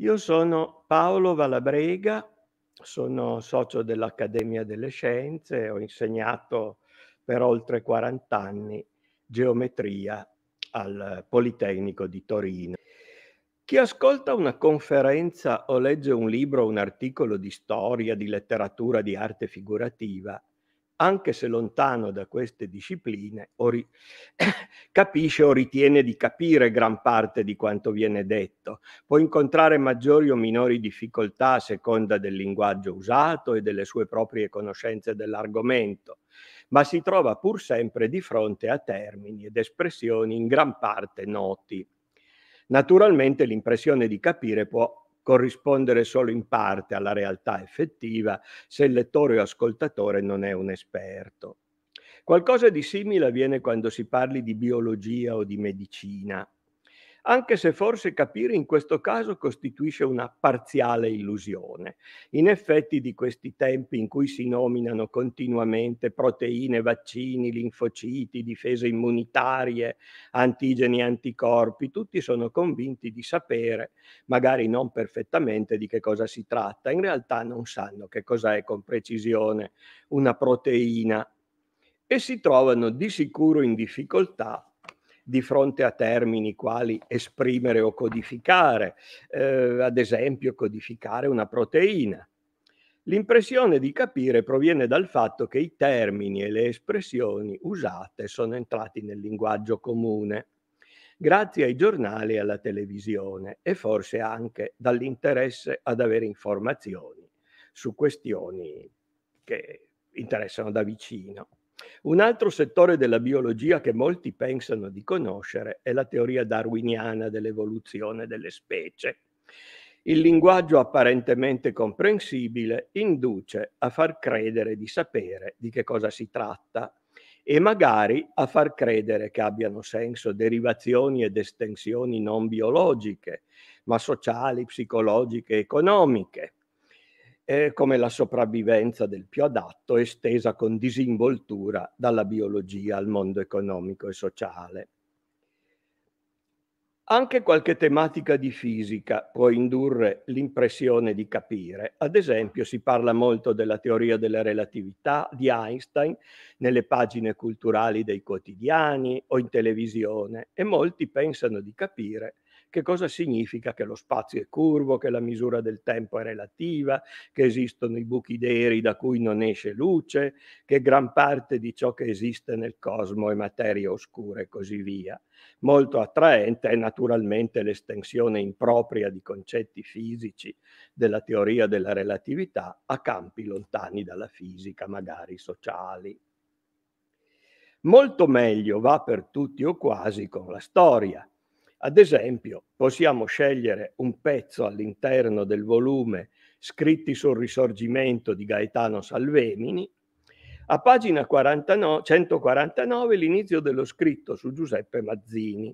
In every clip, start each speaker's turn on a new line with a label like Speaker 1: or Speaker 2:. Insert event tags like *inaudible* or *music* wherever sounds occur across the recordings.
Speaker 1: Io sono Paolo Valabrega, sono socio dell'Accademia delle Scienze, ho insegnato per oltre 40 anni geometria al Politecnico di Torino. Chi ascolta una conferenza o legge un libro o un articolo di storia, di letteratura, di arte figurativa, anche se lontano da queste discipline, o ri- *coughs* capisce o ritiene di capire gran parte di quanto viene detto. Può incontrare maggiori o minori difficoltà a seconda del linguaggio usato e delle sue proprie conoscenze dell'argomento, ma si trova pur sempre di fronte a termini ed espressioni in gran parte noti. Naturalmente l'impressione di capire può corrispondere solo in parte alla realtà effettiva se il lettore o ascoltatore non è un esperto. Qualcosa di simile avviene quando si parli di biologia o di medicina anche se forse capire in questo caso costituisce una parziale illusione. In effetti di questi tempi in cui si nominano continuamente proteine, vaccini, linfociti, difese immunitarie, antigeni e anticorpi, tutti sono convinti di sapere, magari non perfettamente, di che cosa si tratta. In realtà non sanno che cosa è con precisione una proteina e si trovano di sicuro in difficoltà di fronte a termini quali esprimere o codificare, eh, ad esempio codificare una proteina. L'impressione di capire proviene dal fatto che i termini e le espressioni usate sono entrati nel linguaggio comune, grazie ai giornali e alla televisione e forse anche dall'interesse ad avere informazioni su questioni che interessano da vicino. Un altro settore della biologia che molti pensano di conoscere è la teoria darwiniana dell'evoluzione delle specie. Il linguaggio apparentemente comprensibile induce a far credere di sapere di che cosa si tratta e magari a far credere che abbiano senso derivazioni ed estensioni non biologiche, ma sociali, psicologiche, economiche eh, come la sopravvivenza del più adatto estesa con disinvoltura dalla biologia al mondo economico e sociale. Anche qualche tematica di fisica può indurre l'impressione di capire. Ad esempio si parla molto della teoria della relatività di Einstein nelle pagine culturali dei quotidiani o in televisione e molti pensano di capire che cosa significa che lo spazio è curvo, che la misura del tempo è relativa, che esistono i buchi d'eri da cui non esce luce, che gran parte di ciò che esiste nel cosmo è materia oscura e così via. Molto attraente è naturalmente l'estensione impropria di concetti fisici della teoria della relatività a campi lontani dalla fisica, magari sociali. Molto meglio va per tutti o quasi con la storia, ad esempio, possiamo scegliere un pezzo all'interno del volume Scritti sul risorgimento di Gaetano Salvemini, a pagina 49, 149 l'inizio dello scritto su Giuseppe Mazzini,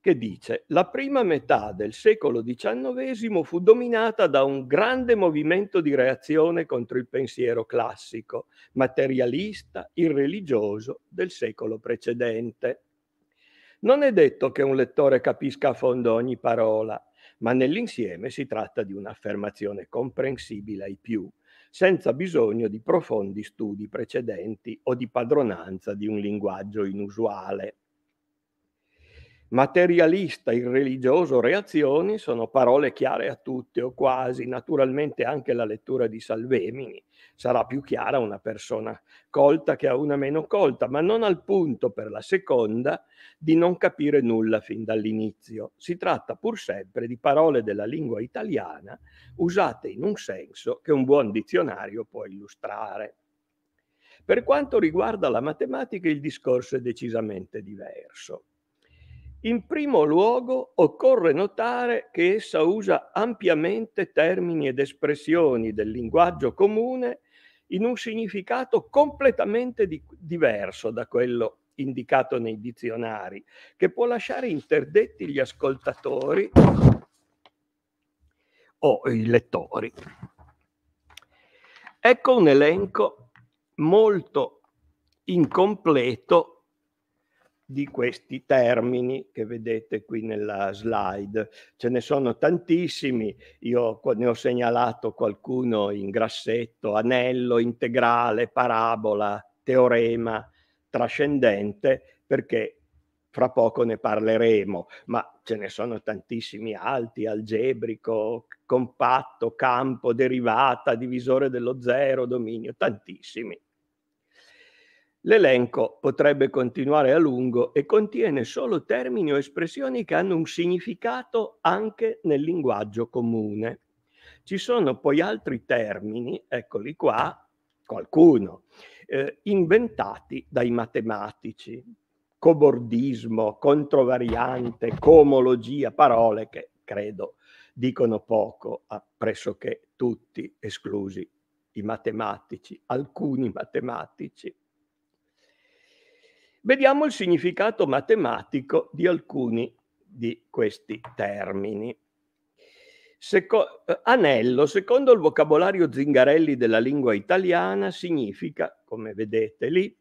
Speaker 1: che dice la prima metà del secolo XIX fu dominata da un grande movimento di reazione contro il pensiero classico, materialista, irreligioso del secolo precedente. Non è detto che un lettore capisca a fondo ogni parola, ma nell'insieme si tratta di un'affermazione comprensibile ai più, senza bisogno di profondi studi precedenti o di padronanza di un linguaggio inusuale. Materialista, irreligioso, reazioni sono parole chiare a tutti o quasi, naturalmente anche la lettura di Salvemini sarà più chiara a una persona colta che a una meno colta, ma non al punto per la seconda di non capire nulla fin dall'inizio. Si tratta pur sempre di parole della lingua italiana usate in un senso che un buon dizionario può illustrare. Per quanto riguarda la matematica il discorso è decisamente diverso in primo luogo occorre notare che essa usa ampiamente termini ed espressioni del linguaggio comune in un significato completamente di- diverso da quello indicato nei dizionari, che può lasciare interdetti gli ascoltatori o i lettori. Ecco un elenco molto incompleto di questi termini che vedete qui nella slide. Ce ne sono tantissimi, io ne ho segnalato qualcuno in grassetto, anello, integrale, parabola, teorema, trascendente, perché fra poco ne parleremo, ma ce ne sono tantissimi altri, algebrico, compatto, campo, derivata, divisore dello zero, dominio, tantissimi. L'elenco potrebbe continuare a lungo e contiene solo termini o espressioni che hanno un significato anche nel linguaggio comune. Ci sono poi altri termini, eccoli qua, qualcuno, eh, inventati dai matematici. Cobordismo, controvariante, comologia, parole che credo dicono poco a pressoché tutti, esclusi i matematici, alcuni matematici. Vediamo il significato matematico di alcuni di questi termini. Seco- eh, anello, secondo il vocabolario Zingarelli della lingua italiana, significa, come vedete lì,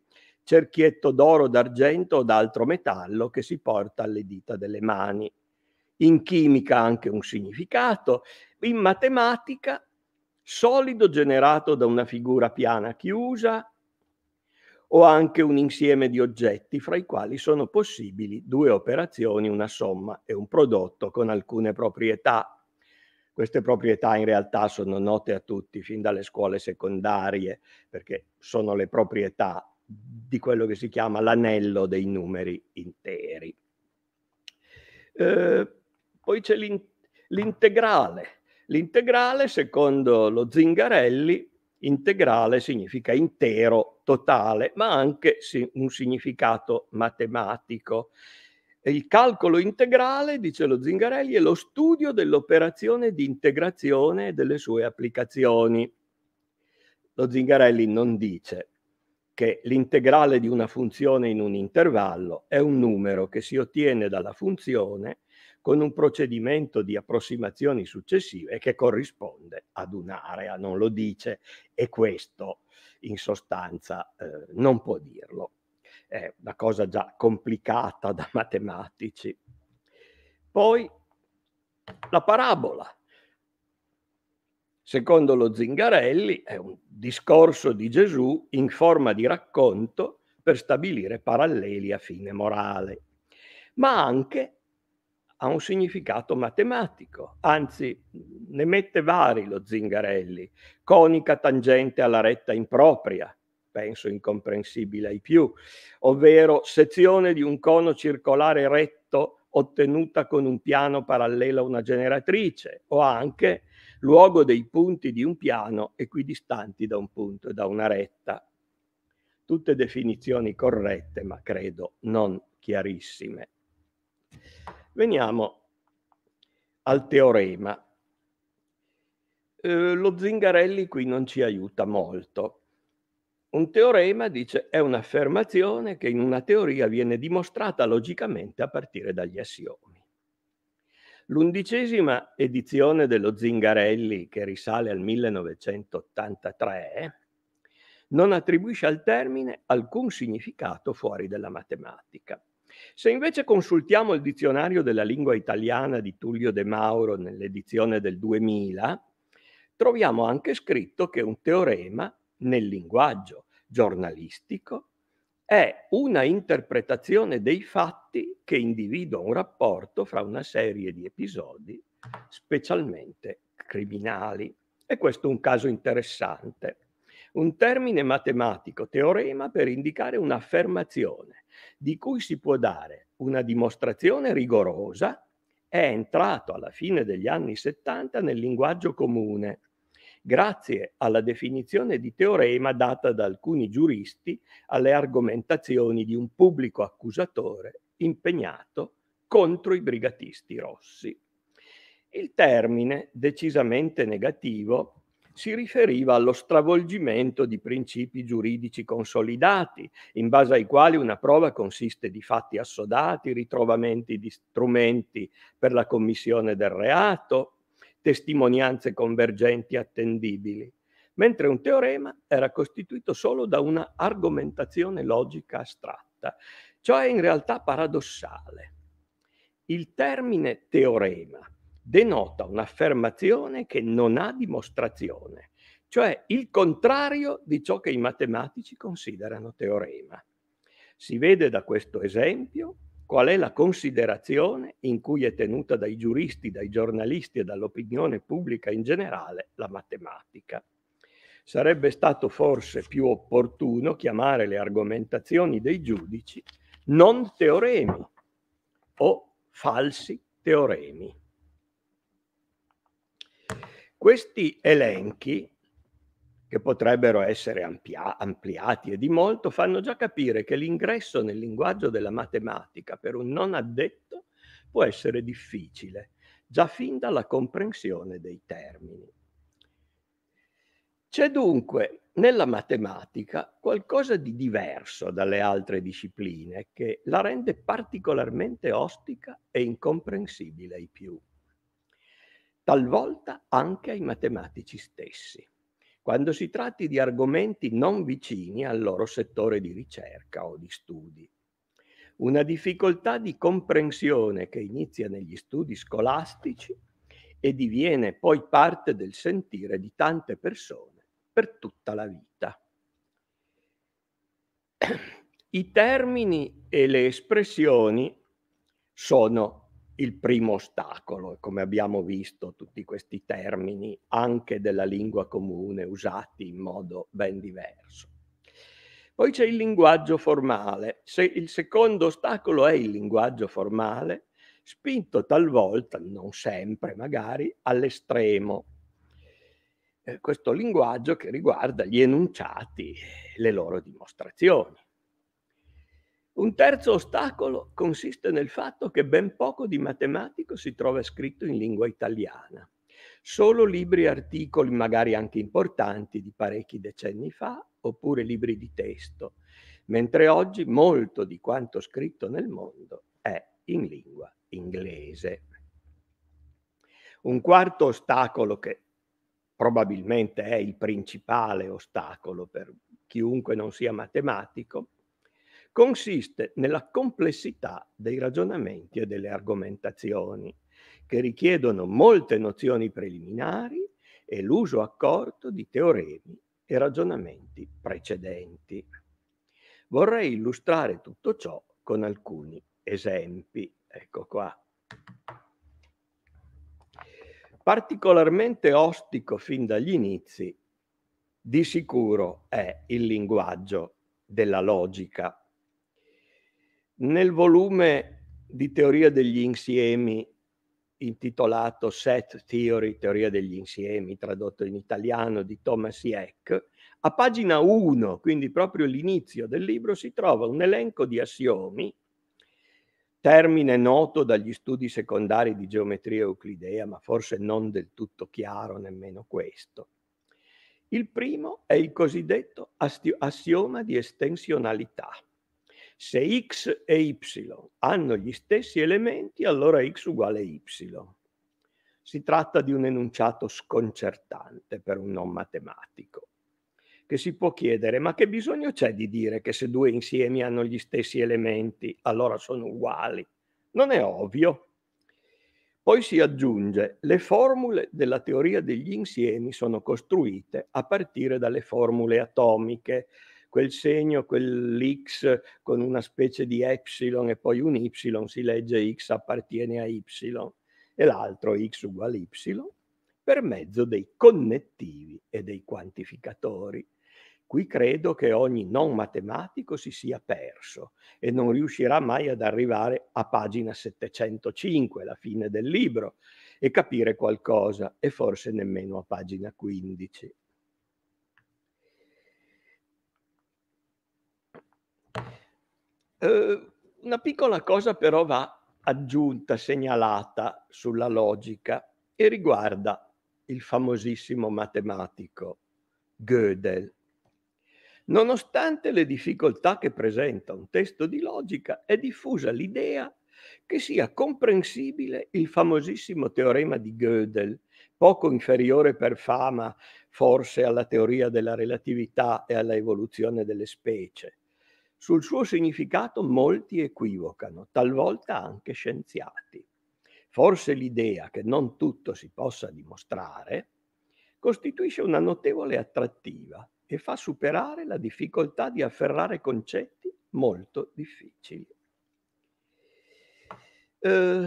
Speaker 1: cerchietto d'oro, d'argento o d'altro metallo che si porta alle dita delle mani. In chimica anche un significato, in matematica solido generato da una figura piana chiusa o anche un insieme di oggetti fra i quali sono possibili due operazioni, una somma e un prodotto con alcune proprietà. Queste proprietà in realtà sono note a tutti fin dalle scuole secondarie perché sono le proprietà di quello che si chiama l'anello dei numeri interi. Eh, poi c'è l'integrale. L'integrale, secondo lo Zingarelli, integrale significa intero, totale, ma anche un significato matematico. Il calcolo integrale, dice lo Zingarelli, è lo studio dell'operazione di integrazione e delle sue applicazioni. Lo Zingarelli non dice che l'integrale di una funzione in un intervallo è un numero che si ottiene dalla funzione con un procedimento di approssimazioni successive che corrisponde ad un'area, non lo dice e questo in sostanza eh, non può dirlo. È una cosa già complicata da *laughs* matematici. Poi la parabola. Secondo lo Zingarelli è un discorso di Gesù in forma di racconto per stabilire paralleli a fine morale, ma anche ha un significato matematico, anzi ne mette vari lo Zingarelli, conica tangente alla retta impropria, penso incomprensibile ai più, ovvero sezione di un cono circolare retto ottenuta con un piano parallelo a una generatrice o anche luogo dei punti di un piano equidistanti da un punto e da una retta. Tutte definizioni corrette, ma credo non chiarissime. Veniamo al teorema. Eh, lo Zingarelli qui non ci aiuta molto. Un teorema, dice, è un'affermazione che in una teoria viene dimostrata logicamente a partire dagli assiomi. L'undicesima edizione dello Zingarelli, che risale al 1983, non attribuisce al termine alcun significato fuori della matematica. Se invece consultiamo il dizionario della lingua italiana di Tullio De Mauro nell'edizione del 2000, troviamo anche scritto che un teorema nel linguaggio giornalistico è una interpretazione dei fatti che individua un rapporto fra una serie di episodi, specialmente criminali. E questo è un caso interessante un termine matematico, teorema, per indicare un'affermazione di cui si può dare una dimostrazione rigorosa, è entrato alla fine degli anni 70 nel linguaggio comune, grazie alla definizione di teorema data da alcuni giuristi alle argomentazioni di un pubblico accusatore impegnato contro i brigatisti rossi. Il termine, decisamente negativo, si riferiva allo stravolgimento di principi giuridici consolidati, in base ai quali una prova consiste di fatti assodati, ritrovamenti di strumenti per la commissione del reato, testimonianze convergenti attendibili, mentre un teorema era costituito solo da una argomentazione logica astratta, cioè in realtà paradossale. Il termine teorema denota un'affermazione che non ha dimostrazione, cioè il contrario di ciò che i matematici considerano teorema. Si vede da questo esempio qual è la considerazione in cui è tenuta dai giuristi, dai giornalisti e dall'opinione pubblica in generale la matematica. Sarebbe stato forse più opportuno chiamare le argomentazioni dei giudici non teoremi o falsi teoremi. Questi elenchi, che potrebbero essere ampia- ampliati e di molto, fanno già capire che l'ingresso nel linguaggio della matematica per un non addetto può essere difficile, già fin dalla comprensione dei termini. C'è dunque nella matematica qualcosa di diverso dalle altre discipline che la rende particolarmente ostica e incomprensibile ai più talvolta anche ai matematici stessi, quando si tratti di argomenti non vicini al loro settore di ricerca o di studi. Una difficoltà di comprensione che inizia negli studi scolastici e diviene poi parte del sentire di tante persone per tutta la vita. *clears throat* I termini e le espressioni sono il primo ostacolo, come abbiamo visto tutti questi termini anche della lingua comune usati in modo ben diverso. Poi c'è il linguaggio formale. Se il secondo ostacolo è il linguaggio formale, spinto talvolta, non sempre magari, all'estremo. Eh, questo linguaggio che riguarda gli enunciati le loro dimostrazioni. Un terzo ostacolo consiste nel fatto che ben poco di matematico si trova scritto in lingua italiana. Solo libri e articoli, magari anche importanti, di parecchi decenni fa, oppure libri di testo, mentre oggi molto di quanto scritto nel mondo è in lingua inglese. Un quarto ostacolo che probabilmente è il principale ostacolo per chiunque non sia matematico, consiste nella complessità dei ragionamenti e delle argomentazioni, che richiedono molte nozioni preliminari e l'uso accorto di teoremi e ragionamenti precedenti. Vorrei illustrare tutto ciò con alcuni esempi. Ecco qua. Particolarmente ostico fin dagli inizi, di sicuro è il linguaggio della logica nel volume di teoria degli insiemi intitolato Set Theory, teoria degli insiemi, tradotto in italiano di Thomas Eck, a pagina 1, quindi proprio l'inizio del libro, si trova un elenco di assiomi, termine noto dagli studi secondari di geometria euclidea, ma forse non del tutto chiaro nemmeno questo. Il primo è il cosiddetto assioma di estensionalità se x e y hanno gli stessi elementi, allora x uguale y. Si tratta di un enunciato sconcertante per un non matematico, che si può chiedere ma che bisogno c'è di dire che se due insiemi hanno gli stessi elementi, allora sono uguali? Non è ovvio. Poi si aggiunge, le formule della teoria degli insiemi sono costruite a partire dalle formule atomiche, quel segno, quell'X con una specie di epsilon e poi un Y, si legge X appartiene a Y e l'altro X uguale Y per mezzo dei connettivi e dei quantificatori. Qui credo che ogni non matematico si sia perso e non riuscirà mai ad arrivare a pagina 705, la fine del libro, e capire qualcosa, e forse nemmeno a pagina 15. Eh, una piccola cosa però va aggiunta, segnalata sulla logica e riguarda il famosissimo matematico Gödel. Nonostante le difficoltà che presenta un testo di logica, è diffusa l'idea che sia comprensibile il famosissimo teorema di Gödel, poco inferiore per fama forse alla teoria della relatività e alla evoluzione delle specie sul suo significato molti equivocano, talvolta anche scienziati. Forse l'idea che non tutto si possa dimostrare costituisce una notevole attrattiva e fa superare la difficoltà di afferrare concetti molto difficili. Eh,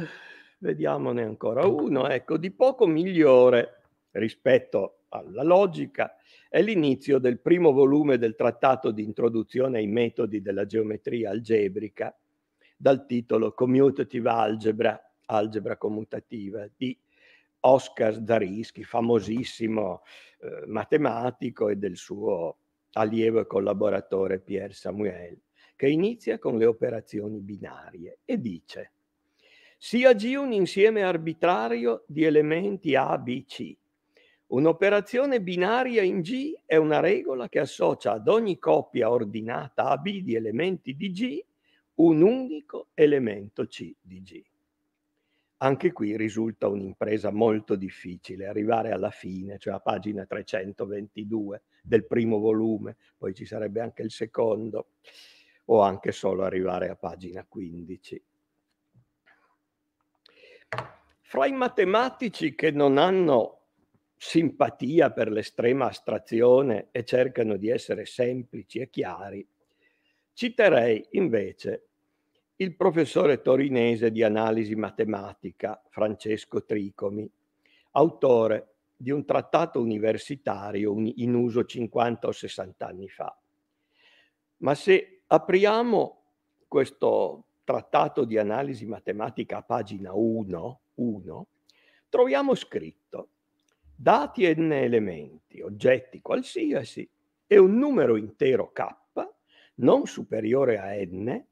Speaker 1: vediamone ancora uno, ecco, di poco migliore rispetto alla logica è l'inizio del primo volume del trattato di introduzione ai metodi della geometria algebrica dal titolo Commutative Algebra, algebra commutativa di Oscar Zarischi, famosissimo eh, matematico e del suo allievo e collaboratore Pierre Samuel, che inizia con le operazioni binarie e dice sia G un insieme arbitrario di elementi A, B, C, Un'operazione binaria in G è una regola che associa ad ogni coppia ordinata a B di elementi di G un unico elemento C di G. Anche qui risulta un'impresa molto difficile arrivare alla fine, cioè a pagina 322 del primo volume, poi ci sarebbe anche il secondo, o anche solo arrivare a pagina 15. Fra i matematici che non hanno simpatia per l'estrema astrazione e cercano di essere semplici e chiari, citerei invece il professore torinese di analisi matematica Francesco Tricomi, autore di un trattato universitario in uso 50 o 60 anni fa. Ma se apriamo questo trattato di analisi matematica a pagina 1, 1 troviamo scritto dati n elementi, oggetti qualsiasi e un numero intero k non superiore a n,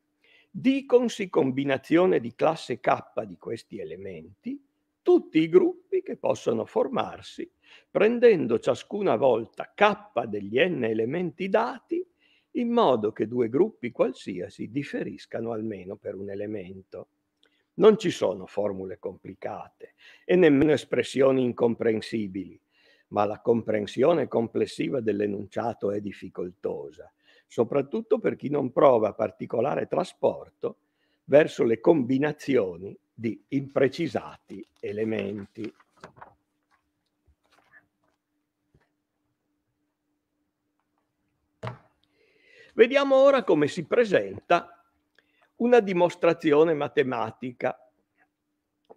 Speaker 1: diconsi combinazione di classe k di questi elementi, tutti i gruppi che possono formarsi prendendo ciascuna volta k degli n elementi dati in modo che due gruppi qualsiasi differiscano almeno per un elemento. Non ci sono formule complicate e nemmeno espressioni incomprensibili, ma la comprensione complessiva dell'enunciato è difficoltosa, soprattutto per chi non prova particolare trasporto verso le combinazioni di imprecisati elementi. Vediamo ora come si presenta una dimostrazione matematica,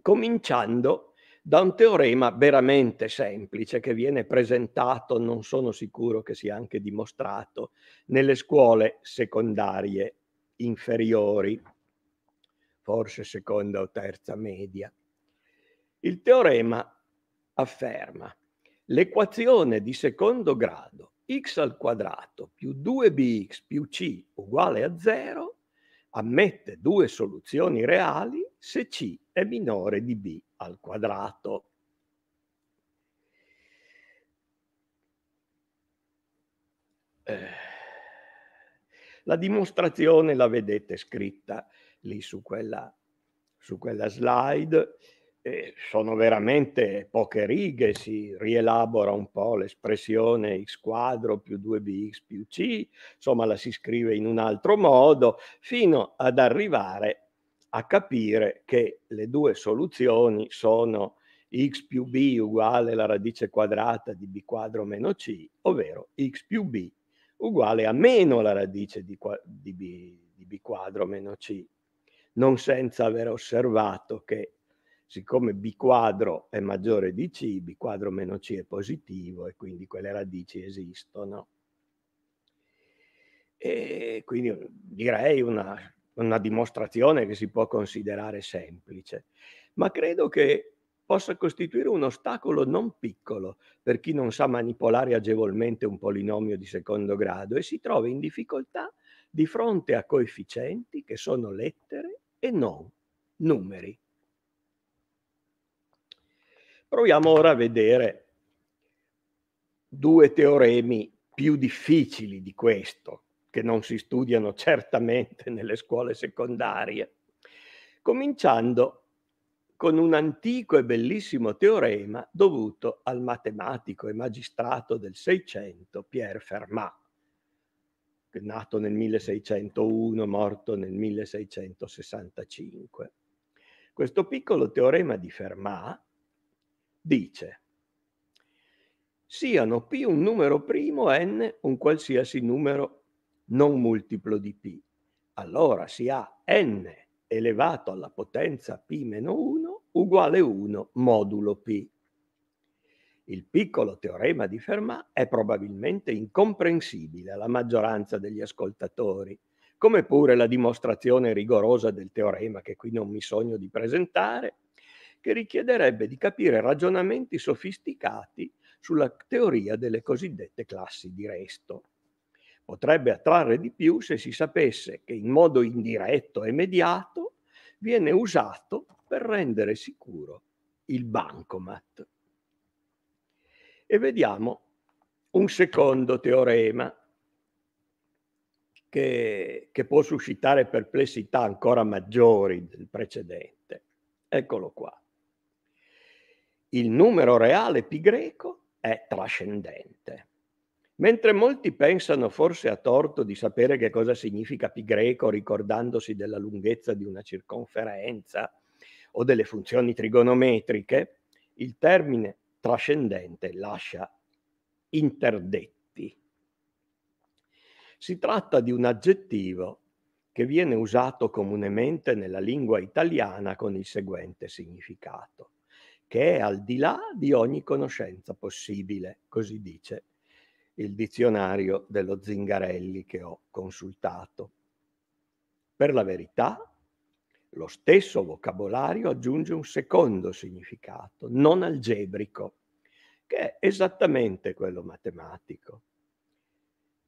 Speaker 1: cominciando da un teorema veramente semplice che viene presentato, non sono sicuro che sia anche dimostrato, nelle scuole secondarie inferiori, forse seconda o terza media. Il teorema afferma l'equazione di secondo grado x al quadrato più 2bx più c uguale a 0 ammette due soluzioni reali se C è minore di B al quadrato. Eh, la dimostrazione la vedete scritta lì su quella, su quella slide eh, sono veramente poche righe, si rielabora un po' l'espressione x quadro più 2bx più c, insomma la si scrive in un altro modo, fino ad arrivare a capire che le due soluzioni sono x più b uguale alla radice quadrata di b quadro meno c, ovvero x più b uguale a meno la radice di, di b, di b quadro meno c, non senza aver osservato che siccome B quadro è maggiore di C, B quadro meno C è positivo e quindi quelle radici esistono. E quindi direi una, una dimostrazione che si può considerare semplice, ma credo che possa costituire un ostacolo non piccolo per chi non sa manipolare agevolmente un polinomio di secondo grado e si trova in difficoltà di fronte a coefficienti che sono lettere e non numeri. Proviamo ora a vedere due teoremi più difficili di questo, che non si studiano certamente *laughs* nelle scuole secondarie, cominciando con un antico e bellissimo teorema dovuto al matematico e magistrato del Seicento Pierre Fermat, nato nel 1601, morto nel 1665. Questo piccolo teorema di Fermat dice siano P un numero primo, N un qualsiasi numero non multiplo di P. Allora si ha N elevato alla potenza P-1 uguale 1 modulo P. Il piccolo teorema di Fermat è probabilmente incomprensibile alla maggioranza degli ascoltatori, come pure la dimostrazione rigorosa del teorema che qui non mi sogno di presentare, che richiederebbe di capire ragionamenti sofisticati sulla teoria delle cosiddette classi di resto. Potrebbe attrarre di più se si sapesse che in modo indiretto e mediato viene usato per rendere sicuro il bancomat. E vediamo un secondo teorema che, che, può suscitare perplessità ancora maggiori del precedente. Eccolo qua il numero reale pi greco è trascendente. Mentre molti pensano forse a torto di sapere che cosa significa pi greco ricordandosi della lunghezza di una circonferenza o delle funzioni trigonometriche, il termine trascendente lascia interdetti. Si tratta di un aggettivo che viene usato comunemente nella lingua italiana con il seguente significato che è al di là di ogni conoscenza possibile, così dice il dizionario dello Zingarelli che ho consultato. Per la verità, lo stesso vocabolario aggiunge un secondo significato, non algebrico, che è esattamente quello matematico,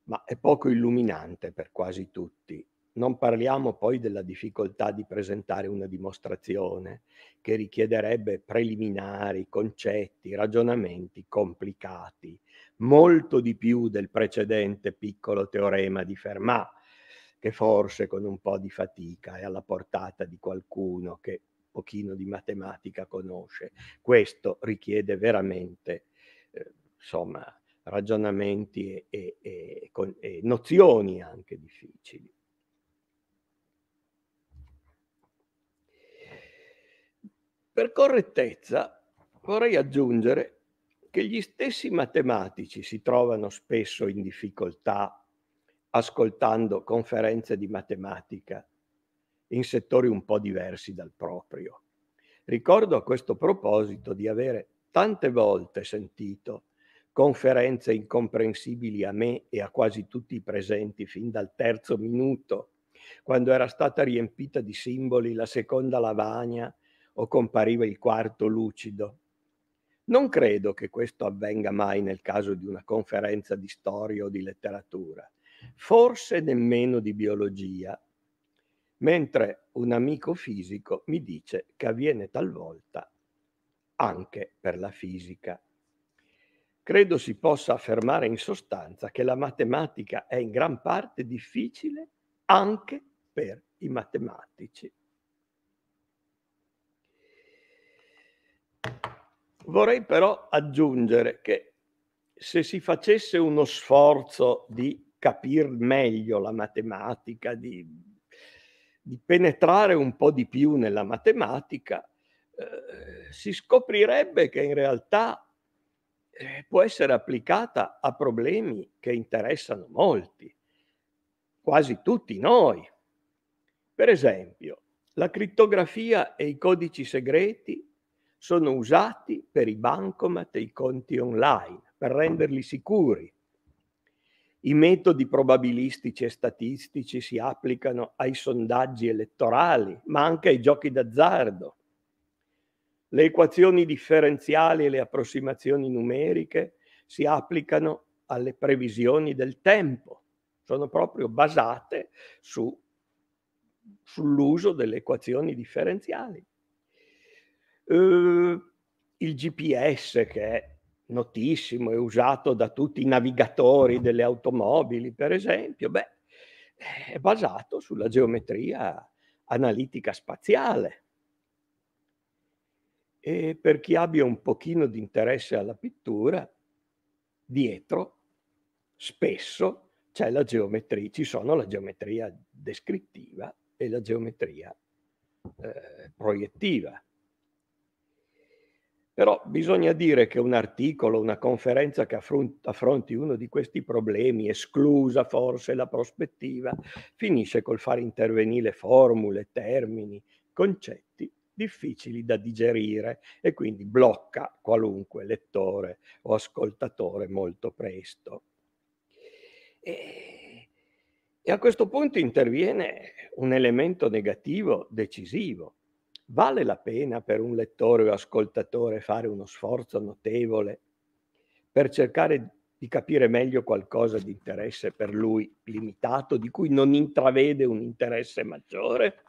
Speaker 1: ma è poco illuminante per quasi tutti non parliamo poi della difficoltà di presentare una dimostrazione che richiederebbe preliminari, concetti, ragionamenti complicati, molto di più del precedente piccolo teorema di Fermat, che forse con un po' di fatica è alla portata di qualcuno che un pochino di matematica conosce. Questo richiede veramente, eh, insomma, ragionamenti e, e, e, con, e nozioni anche difficili. Per correttezza vorrei aggiungere che gli stessi matematici si trovano spesso in difficoltà ascoltando conferenze di matematica in settori un po' diversi dal proprio. Ricordo a questo proposito di avere tante volte sentito conferenze incomprensibili a me e a quasi tutti i presenti fin dal terzo minuto, quando era stata riempita di simboli la seconda lavagna o compariva il quarto lucido. Non credo che questo avvenga mai nel caso di una conferenza di storia o di letteratura, forse nemmeno di biologia, mentre un amico fisico mi dice che avviene talvolta anche per la fisica. Credo si possa affermare in sostanza che la matematica è in gran parte difficile anche per i matematici. Vorrei però aggiungere che se si facesse uno sforzo di capire meglio la matematica, di, di, penetrare un po' di più nella matematica, eh, si scoprirebbe che in realtà eh, può essere applicata a problemi che interessano molti, quasi tutti noi. Per esempio, la crittografia e i codici segreti sono usati per i bancomat e i conti online, per renderli sicuri. I metodi probabilistici e statistici si applicano ai sondaggi elettorali, ma anche ai giochi d'azzardo. Le equazioni differenziali e le approssimazioni numeriche si applicano alle previsioni del tempo, sono proprio basate su, sull'uso delle equazioni differenziali eh, il GPS che è notissimo, è usato da tutti i navigatori delle automobili, per esempio, beh, è basato sulla geometria analitica spaziale. E per chi abbia un pochino di interesse alla pittura, dietro spesso c'è la geometria, ci sono la geometria descrittiva e la geometria eh, proiettiva. Però bisogna dire che un articolo, una conferenza che affronti uno di questi problemi, esclusa forse la prospettiva, finisce col far intervenire formule, termini, concetti difficili da digerire e quindi blocca qualunque lettore o ascoltatore molto presto. E, e a questo punto interviene un elemento negativo decisivo, Vale la pena per un lettore o ascoltatore fare uno sforzo notevole per cercare di capire meglio qualcosa di interesse per lui limitato, di cui non intravede un interesse maggiore?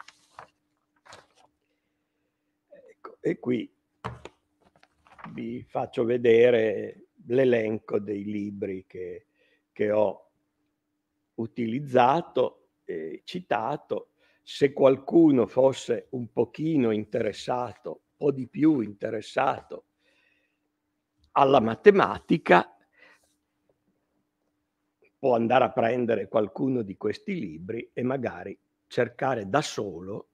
Speaker 1: Ecco, e qui vi faccio vedere l'elenco dei libri che, che ho utilizzato, eh, citato se qualcuno fosse un pochino interessato, un po' di più interessato alla matematica, può andare a prendere qualcuno di questi libri e magari cercare da solo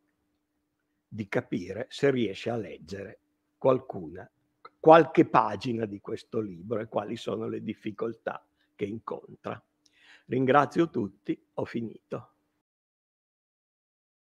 Speaker 1: di capire se riesce a leggere qualcuna, qualche pagina di questo libro e quali sono le difficoltà che incontra. Ringrazio tutti, ho finito.